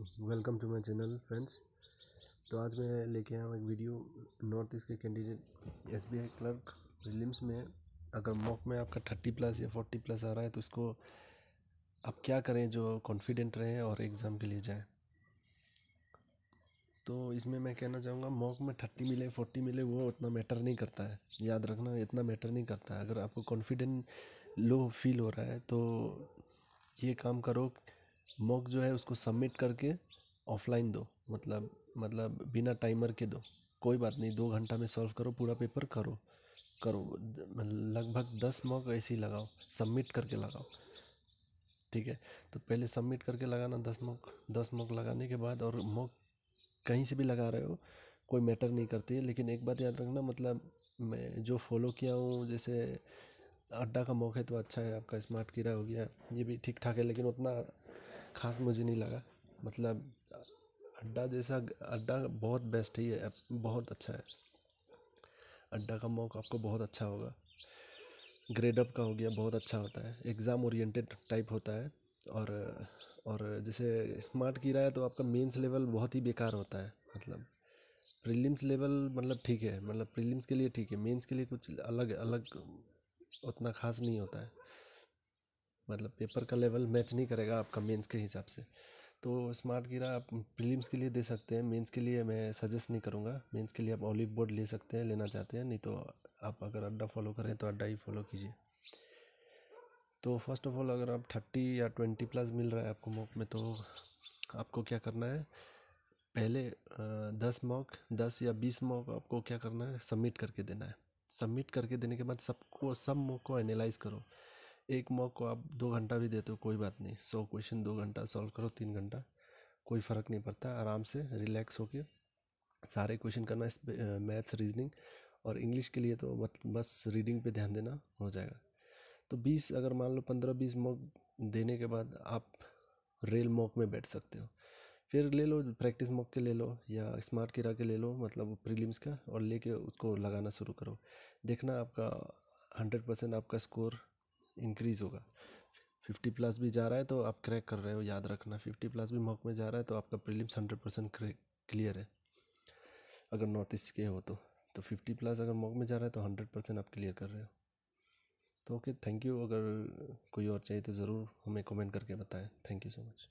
welcome to my channel friends तो आज मैं लेके आया हूँ एक वीडियो नॉर्थ ईस्ट के कैंडिडेट एसबीआई क्लर्क प्रीलिम्स में अगर मॉक में आपका थर्टी प्लस या फोर्टी प्लस आ रहा है तो उसको आप क्या करें जो कॉन्फिडेंट रहें और एग्ज़ाम के लिए जाएँ तो इसमें मैं कहना चाहूँगा मॉक में थर्टी मिले फोर्टी मिले वो उतना मैटर नहीं करता है याद रखना इतना मैटर नहीं करता है अगर आपको कॉन्फिडेंट लो फील हो रहा है तो ये काम करो मॉक जो है उसको सबमिट करके ऑफलाइन दो मतलब मतलब बिना टाइमर के दो कोई बात नहीं दो घंटा में सॉल्व करो पूरा पेपर करो करो लगभग दस मॉक ऐसे ही लगाओ सबमिट करके लगाओ ठीक है तो पहले सबमिट करके लगाना दस मॉक दस मॉक लगाने के बाद और मॉक कहीं से भी लगा रहे हो कोई मैटर नहीं करती है लेकिन एक बात याद रखना मतलब मैं जो फॉलो किया हूँ जैसे अड्डा का मॉक है तो अच्छा है आपका स्मार्ट कीड़ा हो गया ये भी ठीक ठाक है लेकिन उतना ख़ास मुझे नहीं लगा मतलब अड्डा जैसा अड्डा बहुत बेस्ट ही है बहुत अच्छा है अड्डा का मौका आपको बहुत अच्छा होगा ग्रेड अप का हो गया बहुत अच्छा होता है एग्ज़ाम ओरिएंटेड टाइप होता है और और जैसे स्मार्ट की रहा है तो आपका मेंस लेवल बहुत ही बेकार होता है मतलब प्रीलिम्स लेवल मतलब ठीक है मतलब प्रीलिम्स के लिए ठीक है मेंस के लिए कुछ अलग अलग उतना खास नहीं होता है मतलब पेपर का लेवल मैच नहीं करेगा आपका मेंस के हिसाब से तो स्मार्ट गिरा आप प्रीलिम्स के लिए दे सकते हैं मेंस के लिए मैं सजेस्ट नहीं करूँगा मेंस के लिए आप ऑलिव बोर्ड ले सकते हैं लेना चाहते हैं नहीं तो आप अगर अड्डा फॉलो करें तो अड्डा ही फॉलो कीजिए तो फर्स्ट ऑफ ऑल अगर आप थर्टी या ट्वेंटी प्लस मिल रहा है आपको मॉक में तो आपको क्या करना है पहले दस मॉक दस या बीस मॉक आपको क्या करना है सबमिट करके देना है सबमिट करके देने के बाद सबको सब मॉक को एनालाइज करो एक मॉक को आप दो घंटा भी देते हो कोई बात नहीं सौ क्वेश्चन दो घंटा सॉल्व करो तीन घंटा कोई फ़र्क नहीं पड़ता आराम से रिलैक्स होके सारे क्वेश्चन करना इस मैथ्स रीजनिंग और इंग्लिश के लिए तो बस रीडिंग पे ध्यान देना हो जाएगा तो बीस अगर मान लो पंद्रह बीस मॉक देने के बाद आप रेल मॉक में बैठ सकते हो फिर ले लो प्रैक्टिस मॉक के ले लो या स्मार्ट किरा के ले लो मतलब प्रीलिम्स का और लेके उसको लगाना शुरू करो देखना आपका हंड्रेड परसेंट आपका स्कोर इंक्रीज़ होगा फिफ्टी प्लस भी जा रहा है तो आप क्रैक कर रहे हो याद रखना फिफ्टी प्लस भी मॉक में जा रहा है तो आपका प्रीलिम्स हंड्रेड परसेंट क्लियर है अगर नॉर्थ ईस्ट के हो तो तो फिफ्टी प्लस अगर मॉक में जा रहा है तो हंड्रेड परसेंट आप क्लियर कर रहे हो तो ओके थैंक यू अगर कोई और चाहिए तो ज़रूर हमें कमेंट करके बताएं थैंक यू सो मच